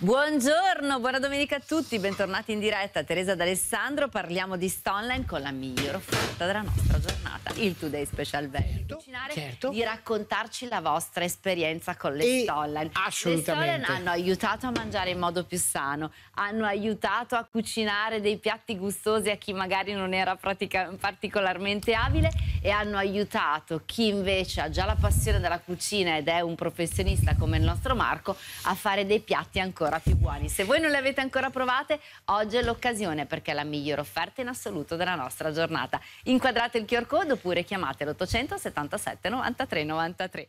Buongiorno, buona domenica a tutti, bentornati in diretta. Teresa D'Alessandro, parliamo di Stonline con la miglior offerta della nostra giornata, il Today Special Value. Certo, cucinare, certo. di raccontarci la vostra esperienza con le e Stonline. Assolutamente. Le Stonline hanno aiutato a mangiare in modo più sano, hanno aiutato a cucinare dei piatti gustosi a chi magari non era pratica, particolarmente abile e hanno aiutato chi invece ha già la passione della cucina ed è un professionista come il nostro Marco a fare dei piatti ancora ancora più buoni. Se voi non le avete ancora provate, oggi è l'occasione perché è la migliore offerta in assoluto della nostra giornata. Inquadrate il QR code oppure chiamate l'877 93 93.